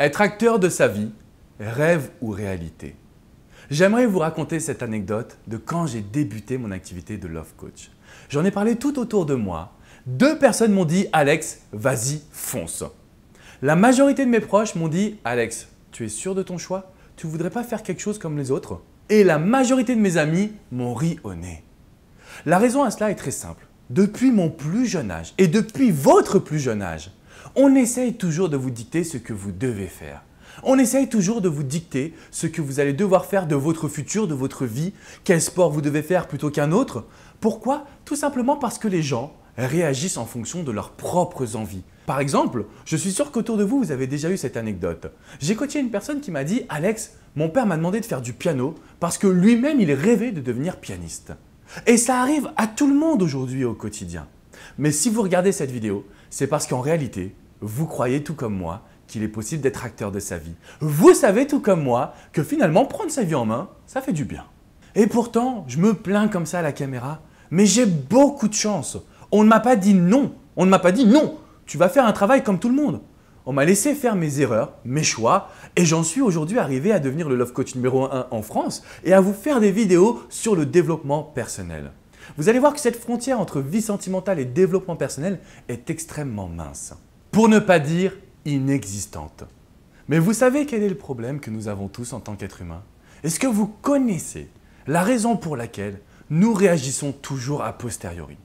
Être acteur de sa vie, rêve ou réalité J'aimerais vous raconter cette anecdote de quand j'ai débuté mon activité de Love Coach. J'en ai parlé tout autour de moi. Deux personnes m'ont dit Alex, vas-y, fonce. La majorité de mes proches m'ont dit Alex, tu es sûr de ton choix Tu ne voudrais pas faire quelque chose comme les autres Et la majorité de mes amis m'ont ri au nez. La raison à cela est très simple. Depuis mon plus jeune âge et depuis votre plus jeune âge, on essaye toujours de vous dicter ce que vous devez faire. On essaye toujours de vous dicter ce que vous allez devoir faire de votre futur, de votre vie, quel sport vous devez faire plutôt qu'un autre. Pourquoi Tout simplement parce que les gens réagissent en fonction de leurs propres envies. Par exemple, je suis sûr qu'autour de vous, vous avez déjà eu cette anecdote. J'ai côtié une personne qui m'a dit « Alex, mon père m'a demandé de faire du piano parce que lui-même, il rêvait de devenir pianiste. » Et ça arrive à tout le monde aujourd'hui au quotidien. Mais si vous regardez cette vidéo, c'est parce qu'en réalité, vous croyez tout comme moi qu'il est possible d'être acteur de sa vie. Vous savez tout comme moi que finalement prendre sa vie en main, ça fait du bien. Et pourtant, je me plains comme ça à la caméra, mais j'ai beaucoup de chance. On ne m'a pas dit non, on ne m'a pas dit non, tu vas faire un travail comme tout le monde. On m'a laissé faire mes erreurs, mes choix, et j'en suis aujourd'hui arrivé à devenir le love coach numéro 1 en France et à vous faire des vidéos sur le développement personnel vous allez voir que cette frontière entre vie sentimentale et développement personnel est extrêmement mince, pour ne pas dire inexistante. Mais vous savez quel est le problème que nous avons tous en tant qu'êtres humains Est-ce que vous connaissez la raison pour laquelle nous réagissons toujours a posteriori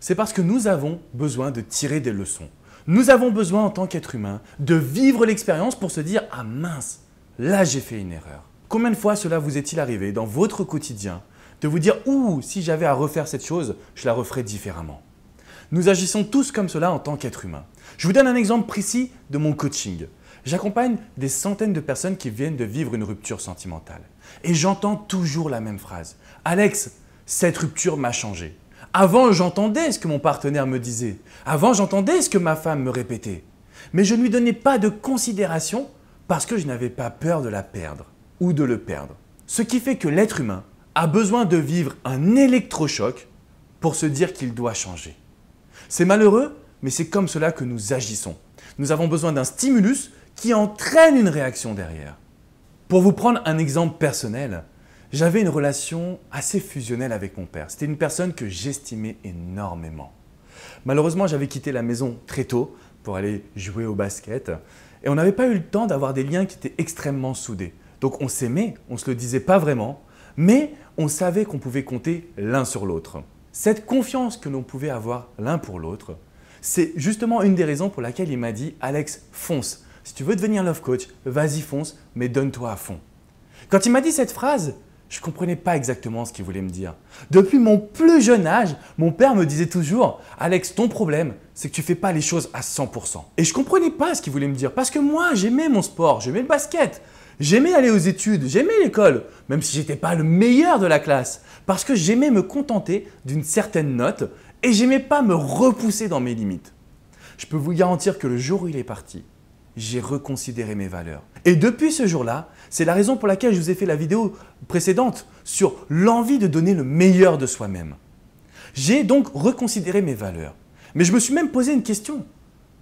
C'est parce que nous avons besoin de tirer des leçons. Nous avons besoin en tant qu'êtres humains de vivre l'expérience pour se dire « Ah mince, là j'ai fait une erreur ». Combien de fois cela vous est-il arrivé dans votre quotidien de vous dire Ouh, si j'avais à refaire cette chose, je la referais différemment. Nous agissons tous comme cela en tant qu'être humain Je vous donne un exemple précis de mon coaching. J'accompagne des centaines de personnes qui viennent de vivre une rupture sentimentale. Et j'entends toujours la même phrase. Alex, cette rupture m'a changé. Avant, j'entendais ce que mon partenaire me disait. Avant, j'entendais ce que ma femme me répétait. Mais je ne lui donnais pas de considération parce que je n'avais pas peur de la perdre ou de le perdre. Ce qui fait que l'être humain a besoin de vivre un électrochoc pour se dire qu'il doit changer. C'est malheureux, mais c'est comme cela que nous agissons. Nous avons besoin d'un stimulus qui entraîne une réaction derrière. Pour vous prendre un exemple personnel, j'avais une relation assez fusionnelle avec mon père. C'était une personne que j'estimais énormément. Malheureusement, j'avais quitté la maison très tôt pour aller jouer au basket et on n'avait pas eu le temps d'avoir des liens qui étaient extrêmement soudés. Donc on s'aimait, on ne se le disait pas vraiment, mais on savait qu'on pouvait compter l'un sur l'autre. Cette confiance que l'on pouvait avoir l'un pour l'autre, c'est justement une des raisons pour laquelle il m'a dit Alex, fonce. Si tu veux devenir love coach, vas-y fonce, mais donne-toi à fond. Quand il m'a dit cette phrase, je ne comprenais pas exactement ce qu'il voulait me dire. Depuis mon plus jeune âge, mon père me disait toujours Alex, ton problème, c'est que tu ne fais pas les choses à 100%. Et je comprenais pas ce qu'il voulait me dire parce que moi, j'aimais mon sport, j'aimais le basket. J'aimais aller aux études, j'aimais l'école, même si j'étais pas le meilleur de la classe, parce que j'aimais me contenter d'une certaine note et j'aimais pas me repousser dans mes limites. Je peux vous garantir que le jour où il est parti, j'ai reconsidéré mes valeurs. Et depuis ce jour-là, c'est la raison pour laquelle je vous ai fait la vidéo précédente sur l'envie de donner le meilleur de soi-même. J'ai donc reconsidéré mes valeurs. Mais je me suis même posé une question.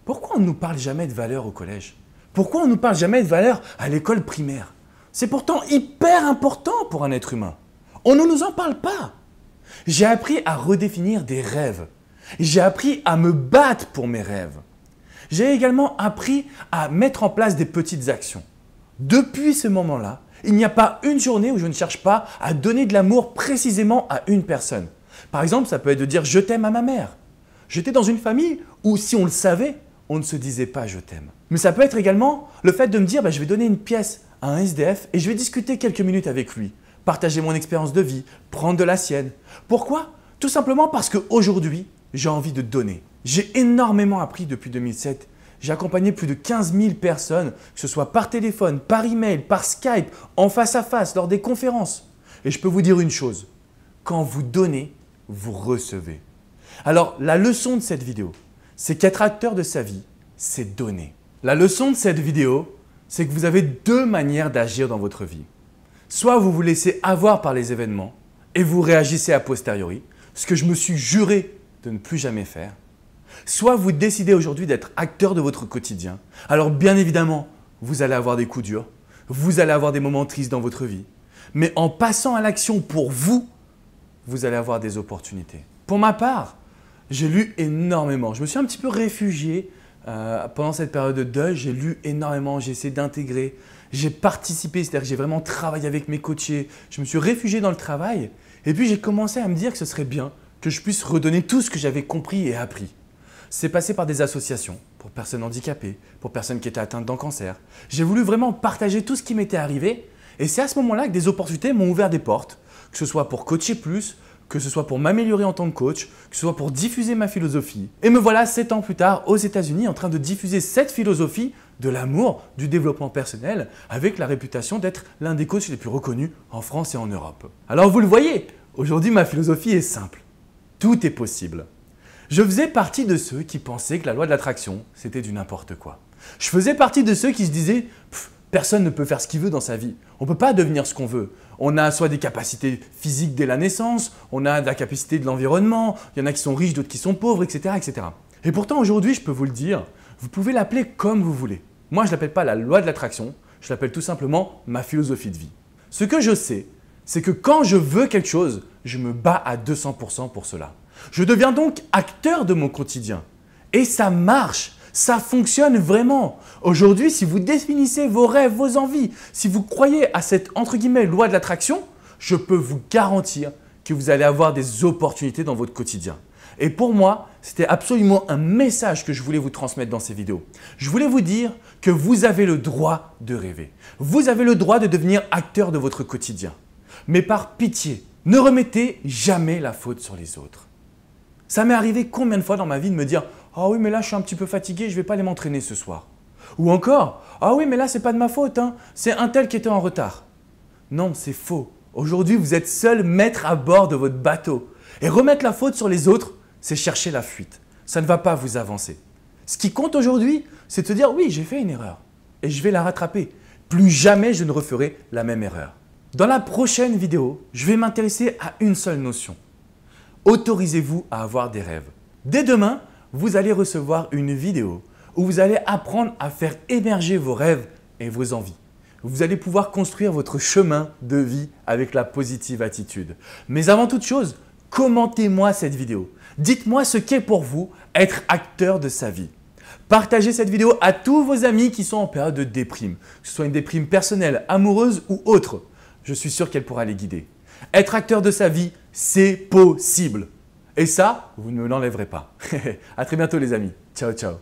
Pourquoi on ne nous parle jamais de valeurs au collège pourquoi on ne parle jamais de valeur à l'école primaire C'est pourtant hyper important pour un être humain. On ne nous en parle pas. J'ai appris à redéfinir des rêves. J'ai appris à me battre pour mes rêves. J'ai également appris à mettre en place des petites actions. Depuis ce moment-là, il n'y a pas une journée où je ne cherche pas à donner de l'amour précisément à une personne. Par exemple, ça peut être de dire je t'aime à ma mère. J'étais dans une famille où si on le savait, on ne se disait pas je t'aime. Mais ça peut être également le fait de me dire bah, je vais donner une pièce à un SDF et je vais discuter quelques minutes avec lui, partager mon expérience de vie, prendre de la sienne. Pourquoi Tout simplement parce qu'aujourd'hui, j'ai envie de donner. J'ai énormément appris depuis 2007. J'ai accompagné plus de 15 000 personnes, que ce soit par téléphone, par email, par Skype, en face à face, lors des conférences. Et je peux vous dire une chose, quand vous donnez, vous recevez. Alors la leçon de cette vidéo, c'est qu'être acteur de sa vie, c'est donner. La leçon de cette vidéo, c'est que vous avez deux manières d'agir dans votre vie. Soit vous vous laissez avoir par les événements et vous réagissez a posteriori, ce que je me suis juré de ne plus jamais faire. Soit vous décidez aujourd'hui d'être acteur de votre quotidien. Alors bien évidemment, vous allez avoir des coups durs, vous allez avoir des moments tristes dans votre vie. Mais en passant à l'action pour vous, vous allez avoir des opportunités. Pour ma part, j'ai lu énormément. Je me suis un petit peu réfugié euh, pendant cette période de deuil. J'ai lu énormément, j'ai essayé d'intégrer, j'ai participé, c'est-à-dire que j'ai vraiment travaillé avec mes coachés. Je me suis réfugié dans le travail et puis j'ai commencé à me dire que ce serait bien que je puisse redonner tout ce que j'avais compris et appris. C'est passé par des associations pour personnes handicapées, pour personnes qui étaient atteintes d'un cancer. J'ai voulu vraiment partager tout ce qui m'était arrivé et c'est à ce moment-là que des opportunités m'ont ouvert des portes, que ce soit pour coacher plus, que ce soit pour m'améliorer en tant que coach, que ce soit pour diffuser ma philosophie. Et me voilà 7 ans plus tard aux États-Unis en train de diffuser cette philosophie de l'amour, du développement personnel, avec la réputation d'être l'un des coachs les plus reconnus en France et en Europe. Alors vous le voyez, aujourd'hui ma philosophie est simple. Tout est possible. Je faisais partie de ceux qui pensaient que la loi de l'attraction, c'était du n'importe quoi. Je faisais partie de ceux qui se disaient Personne ne peut faire ce qu'il veut dans sa vie. On ne peut pas devenir ce qu'on veut. On a soit des capacités physiques dès la naissance, on a la capacité de l'environnement, il y en a qui sont riches, d'autres qui sont pauvres, etc. etc. Et pourtant, aujourd'hui, je peux vous le dire, vous pouvez l'appeler comme vous voulez. Moi, je ne l'appelle pas la loi de l'attraction, je l'appelle tout simplement ma philosophie de vie. Ce que je sais, c'est que quand je veux quelque chose, je me bats à 200% pour cela. Je deviens donc acteur de mon quotidien. Et ça marche ça fonctionne vraiment. Aujourd'hui, si vous définissez vos rêves, vos envies, si vous croyez à cette entre guillemets loi de l'attraction, je peux vous garantir que vous allez avoir des opportunités dans votre quotidien. Et pour moi, c'était absolument un message que je voulais vous transmettre dans ces vidéos. Je voulais vous dire que vous avez le droit de rêver. Vous avez le droit de devenir acteur de votre quotidien. Mais par pitié, ne remettez jamais la faute sur les autres. Ça m'est arrivé combien de fois dans ma vie de me dire ah oui, mais là, je suis un petit peu fatigué, je ne vais pas aller m'entraîner ce soir. Ou encore Ah oui, mais là, c'est pas de ma faute, hein. c'est un tel qui était en retard. Non, c'est faux. Aujourd'hui, vous êtes seul maître à bord de votre bateau. Et remettre la faute sur les autres, c'est chercher la fuite. Ça ne va pas vous avancer. Ce qui compte aujourd'hui, c'est de dire oui, j'ai fait une erreur et je vais la rattraper. Plus jamais je ne referai la même erreur. Dans la prochaine vidéo, je vais m'intéresser à une seule notion. Autorisez-vous à avoir des rêves. Dès demain, vous allez recevoir une vidéo où vous allez apprendre à faire émerger vos rêves et vos envies. Vous allez pouvoir construire votre chemin de vie avec la positive attitude. Mais avant toute chose, commentez-moi cette vidéo. Dites-moi ce qu'est pour vous être acteur de sa vie. Partagez cette vidéo à tous vos amis qui sont en période de déprime, que ce soit une déprime personnelle, amoureuse ou autre. Je suis sûr qu'elle pourra les guider. Être acteur de sa vie, c'est possible. Et ça, vous ne l'enlèverez pas. à très bientôt les amis. Ciao, ciao.